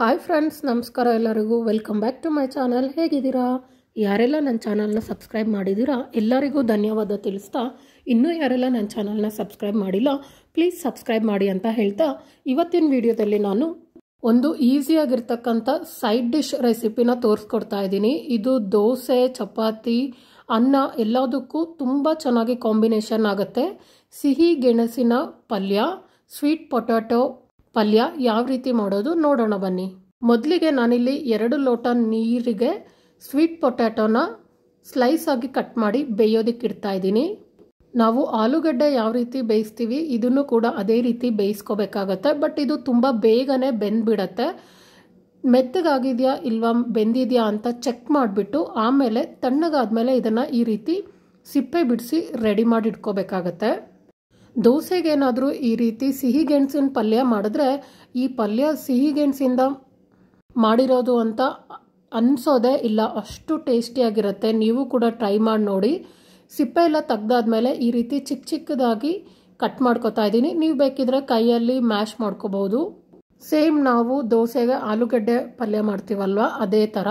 hi friends ನಮಸ್ಕಾರ ಎಲ್ಲರಿಗೂ welcome back to my channel ಹೇಗಿದ್ದೀರಾ ಯಾರೆಲ್ಲ ನನ್ನ ಚಾನಲ್ನ ಸಬ್ಸ್ಕ್ರೈಬ್ ಮಾಡಿದ್ದೀರಾ ಎಲ್ಲರಿಗೂ ಧನ್ಯವಾದ ತಿಳಿಸ್ತಾ ಇನ್ನೂ ಯಾರೆಲ್ಲ ನನ್ನ ಚಾನಲ್ನ ಸಬ್ಸ್ಕ್ರೈಬ್ ಮಾಡಿಲ್ಲ ಪ್ಲೀಸ್ ಸಬ್ಸ್ಕ್ರೈಬ್ ಮಾಡಿ ಅಂತ ಹೇಳ್ತಾ ಇವತ್ತಿನ ವಿಡಿಯೋದಲ್ಲಿ ನಾನು ಒಂದು ಈಸಿಯಾಗಿರ್ತಕ್ಕಂಥ ಸೈಡ್ ಡಿಶ್ ರೆಸಿಪಿನ ತೋರಿಸ್ಕೊಡ್ತಾ ಇದ್ದೀನಿ ಇದು ದೋಸೆ ಚಪಾತಿ ಅನ್ನ ಎಲ್ಲದಕ್ಕೂ ತುಂಬ ಚೆನ್ನಾಗಿ ಕಾಂಬಿನೇಷನ್ ಆಗುತ್ತೆ ಸಿಹಿ ಗೆಣಸಿನ ಪಲ್ಯ ಸ್ವೀಟ್ ಪೊಟ್ಯಾಟೊ ಪಲ್ಯ ಯಾವ ರೀತಿ ಮಾಡೋದು ನೋಡೋಣ ಬನ್ನಿ ಮೊದಲಿಗೆ ನಾನಿಲ್ಲಿ ಎರಡು ಲೋಟ ನೀರಿಗೆ ಸ್ವೀಟ್ ಪೊಟ್ಯಾಟೋನ ಸ್ಲೈಸ್ ಆಗಿ ಕಟ್ ಮಾಡಿ ಬೇಯೋದಿಕ್ಕೆ ಇಡ್ತಾ ಇದ್ದೀನಿ ನಾವು ಆಲೂಗಡ್ಡೆ ಯಾವ ರೀತಿ ಬೇಯಿಸ್ತೀವಿ ಇದನ್ನು ಕೂಡ ಅದೇ ರೀತಿ ಬೇಯಿಸ್ಕೋಬೇಕಾಗತ್ತೆ ಬಟ್ ಇದು ತುಂಬ ಬೇಗನೆ ಬೆಂದ್ಬಿಡತ್ತೆ ಮೆತ್ತಗಾಗಿದೆಯಾ ಇಲ್ವಾ ಬೆಂದಿದೆಯಾ ಅಂತ ಚೆಕ್ ಮಾಡಿಬಿಟ್ಟು ಆಮೇಲೆ ತಣ್ಣಗಾದ ಮೇಲೆ ಇದನ್ನು ಈ ರೀತಿ ಸಿಪ್ಪೆ ಬಿಡಿಸಿ ರೆಡಿ ಮಾಡಿ ಇಟ್ಕೋಬೇಕಾಗತ್ತೆ ದೋಸೆಗೇನಾದರೂ ಈ ರೀತಿ ಸಿಹಿ ಗೆಣಸಿನ ಪಲ್ಯ ಮಾಡಿದ್ರೆ ಈ ಪಲ್ಯ ಸಿಹಿ ಗೆಣಸಿಂದ ಮಾಡಿರೋದು ಅಂತ ಅನ್ಸೋದೇ ಇಲ್ಲ ಅಷ್ಟು ಟೇಸ್ಟಿಯಾಗಿರುತ್ತೆ ನೀವು ಕೂಡ ಟ್ರೈ ಮಾಡಿ ನೋಡಿ ಸಿಪ್ಪೆ ಎಲ್ಲ ತೆಗ್ದಾದ್ಮೇಲೆ ಈ ರೀತಿ ಚಿಕ್ಕ ಚಿಕ್ಕದಾಗಿ ಕಟ್ ಮಾಡ್ಕೋತಾ ಇದ್ದೀನಿ ನೀವು ಬೇಕಿದ್ರೆ ಕೈಯಲ್ಲಿ ಮ್ಯಾಶ್ ಮಾಡ್ಕೋಬೋದು ಸೇಮ್ ನಾವು ದೋಸೆಗೆ ಆಲೂಗಡ್ಡೆ ಪಲ್ಯ ಮಾಡ್ತೀವಲ್ವ ಅದೇ ಥರ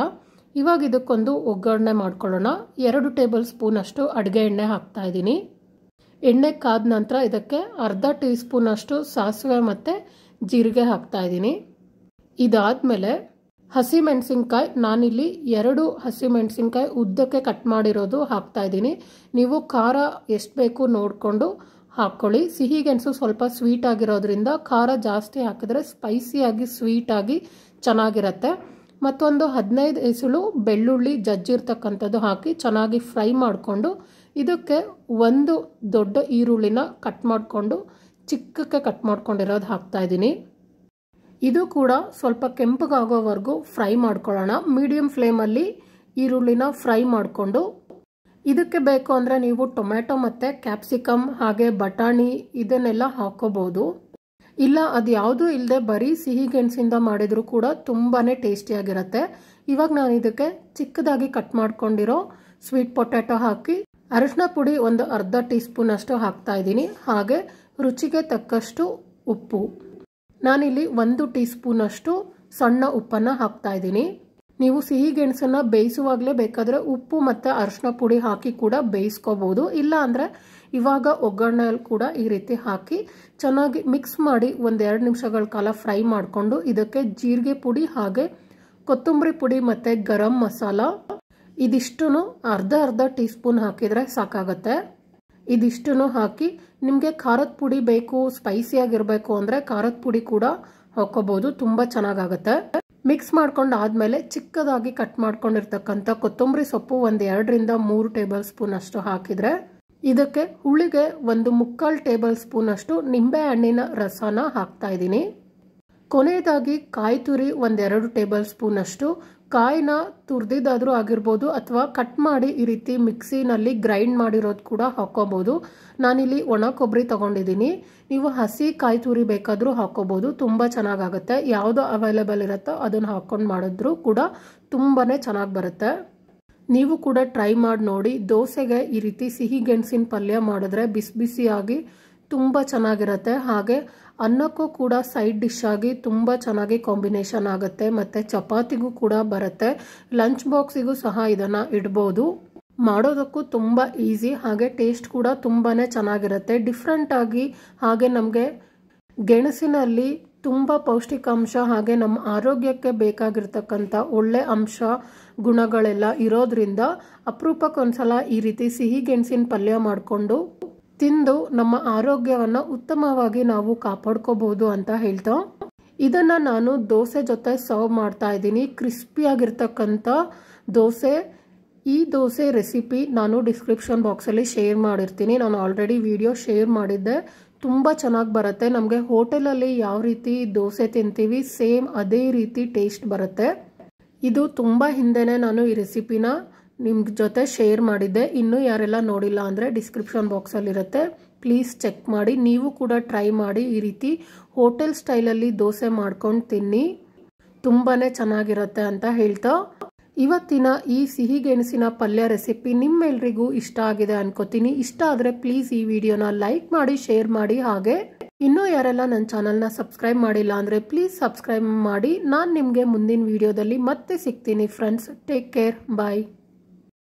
ಇವಾಗ ಇದಕ್ಕೊಂದು ಒಗ್ಗರಣೆ ಮಾಡ್ಕೊಳ್ಳೋಣ ಎರಡು ಟೇಬಲ್ ಸ್ಪೂನ್ ಅಷ್ಟು ಅಡುಗೆ ಎಣ್ಣೆ ಹಾಕ್ತಾ ಇದ್ದೀನಿ ಎಣ್ಣೆ ಕಾದ ನಂತರ ಇದಕ್ಕೆ ಅರ್ಧ ಟೀ ಸ್ಪೂನಷ್ಟು ಸಾಸಿವೆ ಮತ್ತು ಜೀರಿಗೆ ಹಾಕ್ತಾಯಿದ್ದೀನಿ ಇದಾದಮೇಲೆ ಹಸಿಮೆಣಸಿನ್ಕಾಯಿ ನಾನಿಲ್ಲಿ ಎರಡು ಹಸಿಮೆಣಸಿನ್ಕಾಯಿ ಉದ್ದಕ್ಕೆ ಕಟ್ ಮಾಡಿರೋದು ಹಾಕ್ತಾಯಿದ್ದೀನಿ ನೀವು ಖಾರ ಎಷ್ಟು ಬೇಕು ನೋಡಿಕೊಂಡು ಹಾಕ್ಕೊಳ್ಳಿ ಗೆಣಸು ಸ್ವಲ್ಪ ಸ್ವೀಟ್ ಆಗಿರೋದ್ರಿಂದ ಖಾರ ಜಾಸ್ತಿ ಹಾಕಿದ್ರೆ ಸ್ಪೈಸಿಯಾಗಿ ಸ್ವೀಟಾಗಿ ಚೆನ್ನಾಗಿರತ್ತೆ ಮತ್ತೊಂದು ಹದಿನೈದು ಎಸಳು ಬೆಳ್ಳುಳ್ಳಿ ಜಜ್ಜಿರ್ತಕ್ಕಂಥದ್ದು ಹಾಕಿ ಚೆನ್ನಾಗಿ ಫ್ರೈ ಮಾಡಿಕೊಂಡು ಇದಕ್ಕೆ ಒಂದು ದೊಡ್ಡ ಈರುಳ್ಳಿನ ಕಟ್ ಮಾಡಿಕೊಂಡು ಚಿಕ್ಕಕ್ಕೆ ಕಟ್ ಮಾಡ್ಕೊಂಡಿರೋದು ಇದ್ದೀನಿ ಇದು ಕೂಡ ಸ್ವಲ್ಪ ಕೆಂಪಗಾಗೋವರೆಗೂ ಫ್ರೈ ಮಾಡ್ಕೊಳ್ಳೋಣ ಮೀಡಿಯಮ್ ಫ್ಲೇಮಲ್ಲಿ ಈರುಳ್ಳಿನ ಫ್ರೈ ಮಾಡಿಕೊಂಡು ಇದಕ್ಕೆ ಬೇಕು ಅಂದರೆ ನೀವು ಟೊಮೆಟೊ ಮತ್ತು ಕ್ಯಾಪ್ಸಿಕಮ್ ಹಾಗೆ ಬಟಾಣಿ ಇದನ್ನೆಲ್ಲ ಹಾಕೋಬೋದು ಇಲ್ಲ ಅದು ಯಾವುದೂ ಇಲ್ಲದೆ ಬರೀ ಸಿಹಿ ಗೆಣಸಿಂದ ಮಾಡಿದರೂ ಕೂಡ ತುಂಬಾ ಟೇಸ್ಟಿಯಾಗಿರುತ್ತೆ ಇವಾಗ ನಾನು ಇದಕ್ಕೆ ಚಿಕ್ಕದಾಗಿ ಕಟ್ ಮಾಡ್ಕೊಂಡಿರೋ ಸ್ವೀಟ್ ಪೊಟ್ಯಾಟೊ ಹಾಕಿ ಅರಿಶಿನ ಪುಡಿ ಒಂದು ಅರ್ಧ ಟೀ ಅಷ್ಟು ಹಾಕ್ತಾ ಇದ್ದೀನಿ ಹಾಗೆ ರುಚಿಗೆ ತಕ್ಕಷ್ಟು ಉಪ್ಪು ನಾನಿಲ್ಲಿ ಒಂದು ಟೀ ಅಷ್ಟು ಸಣ್ಣ ಉಪ್ಪನ್ನು ಹಾಕ್ತಾ ಇದ್ದೀನಿ ನೀವು ಸಿಹಿ ಗೆಣಸನ್ನು ಬೇಯಿಸುವಾಗಲೇ ಬೇಕಾದರೆ ಉಪ್ಪು ಮತ್ತು ಅರಿಶಿನ ಪುಡಿ ಹಾಕಿ ಕೂಡ ಬೇಯಿಸ್ಕೋಬೋದು ಇಲ್ಲ ಅಂದರೆ ಇವಾಗ ಒಗ್ಗರಣೆಯಲ್ಲಿ ಕೂಡ ಈ ರೀತಿ ಹಾಕಿ ಚೆನ್ನಾಗಿ ಮಿಕ್ಸ್ ಮಾಡಿ ಒಂದೆರಡು ನಿಮಿಷಗಳ ಕಾಲ ಫ್ರೈ ಮಾಡಿಕೊಂಡು ಇದಕ್ಕೆ ಜೀರಿಗೆ ಪುಡಿ ಹಾಗೆ ಕೊತ್ತಂಬರಿ ಪುಡಿ ಮತ್ತು ಗರಂ ಮಸಾಲ ಇದಿಷ್ಟು ಅರ್ಧ ಅರ್ಧ ಟೀ ಸ್ಪೂನ್ ಹಾಕಿದರೆ ಸಾಕಾಗತ್ತೆ ಇದಿಷ್ಟು ಹಾಕಿ ನಿಮಗೆ ಖಾರದ ಪುಡಿ ಬೇಕು ಸ್ಪೈಸಿಯಾಗಿರಬೇಕು ಅಂದರೆ ಖಾರದ ಪುಡಿ ಕೂಡ ಹಾಕೋಬಹುದು ತುಂಬ ಚೆನ್ನಾಗಾಗತ್ತೆ ಮಿಕ್ಸ್ ಮಾಡ್ಕೊಂಡು ಆದಮೇಲೆ ಚಿಕ್ಕದಾಗಿ ಕಟ್ ಮಾಡ್ಕೊಂಡಿರ್ತಕ್ಕಂಥ ಕೊತ್ತಂಬರಿ ಸೊಪ್ಪು ಒಂದು ಎರಡರಿಂದ ಮೂರು ಟೇಬಲ್ ಸ್ಪೂನ್ ಅಷ್ಟು ಹಾಕಿದರೆ ಇದಕ್ಕೆ ಹುಳಿಗೆ ಒಂದು ಮುಕ್ಕಾಲು ಟೇಬಲ್ ಸ್ಪೂನ್ ಅಷ್ಟು ನಿಂಬೆ ಹಣ್ಣಿನ ರಸನ ಹಾಕ್ತಾ ಇದ್ದೀನಿ ಕೊನೆಯದಾಗಿ ಕಾಯಿ ತುರಿ ಒಂದೆರಡು ಟೇಬಲ್ ಸ್ಪೂನ್ ಅಷ್ಟು ಕಾಯಿನ ತುರಿದಿದ್ದಾದರೂ ಆಗಿರ್ಬೋದು ಅಥವಾ ಕಟ್ ಮಾಡಿ ಈ ರೀತಿ ಮಿಕ್ಸಿನಲ್ಲಿ ಗ್ರೈಂಡ್ ಮಾಡಿರೋದು ಕೂಡ ಹಾಕ್ಕೋಬೋದು ನಾನಿಲ್ಲಿ ಒಣ ಕೊಬ್ಬರಿ ತೊಗೊಂಡಿದ್ದೀನಿ ನೀವು ಹಸಿ ಕಾಯಿ ತುರಿ ಬೇಕಾದರೂ ಹಾಕ್ಕೋಬೋದು ತುಂಬ ಚೆನ್ನಾಗಾಗುತ್ತೆ ಯಾವುದು ಅವೈಲೇಬಲ್ ಇರುತ್ತೋ ಅದನ್ನು ಹಾಕ್ಕೊಂಡು ಮಾಡಿದ್ರೂ ಕೂಡ ತುಂಬಾ ಚೆನ್ನಾಗಿ ಬರುತ್ತೆ ನೀವು ಕೂಡ ಟ್ರೈ ಮಾಡಿ ನೋಡಿ ದೋಸೆಗೆ ಈ ರೀತಿ ಸಿಹಿ ಗೆಣಸಿನ ಪಲ್ಯ ಮಾಡಿದ್ರೆ ಬಿಸಿ ಬಿಸಿಯಾಗಿ ತುಂಬ ಚೆನ್ನಾಗಿರುತ್ತೆ ಹಾಗೆ ಅನ್ನಕ್ಕೂ ಕೂಡ ಸೈಡ್ ಡಿಶ್ ಆಗಿ ತುಂಬ ಚೆನ್ನಾಗಿ ಕಾಂಬಿನೇಷನ್ ಆಗುತ್ತೆ ಮತ್ತು ಚಪಾತಿಗೂ ಕೂಡ ಬರುತ್ತೆ ಲಂಚ್ ಬಾಕ್ಸಿಗೂ ಸಹ ಇದನ್ನು ಇಡ್ಬೋದು ಮಾಡೋದಕ್ಕೂ ತುಂಬ ಈಸಿ ಹಾಗೆ ಟೇಸ್ಟ್ ಕೂಡ ತುಂಬಾ ಚೆನ್ನಾಗಿರುತ್ತೆ ಡಿಫ್ರೆಂಟಾಗಿ ಹಾಗೆ ನಮಗೆ ಗೆಣಸಿನಲ್ಲಿ ತುಂಬ ಪೌಷ್ಟಿಕಾಂಶ ಹಾಗೆ ನಮ್ಮ ಆರೋಗ್ಯಕ್ಕೆ ಬೇಕಾಗಿರ್ತಕ್ಕಂಥ ಒಳ್ಳೆ ಅಂಶ ಗುಣಗಳೆಲ್ಲ ಇರೋದ್ರಿಂದ ಅಪರೂಪಕ್ಕೊಂದ್ಸಲ ಈ ರೀತಿ ಸಿಹಿ ಗೆಣಸಿನ ಪಲ್ಯ ಮಾಡಿಕೊಂಡು ತಿಂದು ನಮ್ಮ ಆರೋಗ್ಯವನ್ನು ಉತ್ತಮವಾಗಿ ನಾವು ಕಾಪಾಡ್ಕೋಬಹುದು ಅಂತ ಹೇಳ್ತಾ ಇದನ್ನ ನಾನು ದೋಸೆ ಜೊತೆ ಸರ್ವ್ ಮಾಡ್ತಾ ಇದ್ದೀನಿ ಕ್ರಿಸ್ಪಿಯಾಗಿರ್ತಕ್ಕಂಥ ದೋಸೆ ಈ ದೋಸೆ ರೆಸಿಪಿ ನಾನು ಡಿಸ್ಕ್ರಿಪ್ಷನ್ ಬಾಕ್ಸಲ್ಲಿ ಶೇರ್ ಮಾಡಿರ್ತೀನಿ ನಾನು ಆಲ್ರೆಡಿ ವಿಡಿಯೋ ಶೇರ್ ಮಾಡಿದ್ದೆ ತುಂಬ ಚೆನ್ನಾಗಿ ಬರುತ್ತೆ ನಮಗೆ ಹೋಟೆಲಲ್ಲಿ ಯಾವ ರೀತಿ ದೋಸೆ ತಿಂತೀವಿ ಸೇಮ್ ಅದೇ ರೀತಿ ಟೇಸ್ಟ್ ಬರುತ್ತೆ ಇದು ತುಂಬ ಹಿಂದೆನೆ ನಾನು ಈ ರೆಸಿಪಿನ ನಿಮ್ಮ ಜೊತೆ ಶೇರ್ ಮಾಡಿದ್ದೆ ಇನ್ನೂ ಯಾರೆಲ್ಲ ನೋಡಿಲ್ಲ ಅಂದರೆ ಡಿಸ್ಕ್ರಿಪ್ಷನ್ ಬಾಕ್ಸಲ್ಲಿರುತ್ತೆ ಪ್ಲೀಸ್ ಚೆಕ್ ಮಾಡಿ ನೀವು ಕೂಡ ಟ್ರೈ ಮಾಡಿ ಈ ರೀತಿ ಹೋಟೆಲ್ ಸ್ಟೈಲಲ್ಲಿ ದೋಸೆ ಮಾಡ್ಕೊಂಡು ತಿನ್ನಿ ತುಂಬಾ ಚೆನ್ನಾಗಿರುತ್ತೆ ಅಂತ ಹೇಳ್ತಾ ಇವತ್ತಿನ ಈ ಸಿಹಿ ಗೆಣಸಿನ ಪಲ್ಯ ರೆಸಿಪಿ ನಿಮ್ಮೆಲ್ರಿಗೂ ಇಷ್ಟ ಆಗಿದೆ ಅನ್ಕೋತೀನಿ ಇಷ್ಟ ಆದರೆ ಪ್ಲೀಸ್ ಈ ವಿಡಿಯೋನ ಲೈಕ್ ಮಾಡಿ ಶೇರ್ ಮಾಡಿ ಹಾಗೆ ಇನ್ನೂ ಯಾರೆಲ್ಲ ನನ್ನ ಚಾನಲ್ನ ಸಬ್ಸ್ಕ್ರೈಬ್ ಮಾಡಿಲ್ಲ ಅಂದರೆ ಪ್ಲೀಸ್ ಸಬ್ಸ್ಕ್ರೈಬ್ ಮಾಡಿ ನಾನು ನಿಮಗೆ ಮುಂದಿನ ವಿಡಿಯೋದಲ್ಲಿ ಮತ್ತೆ ಸಿಗ್ತೀನಿ ಫ್ರೆಂಡ್ಸ್ ಟೇಕ್ ಕೇರ್ ಬಾಯ್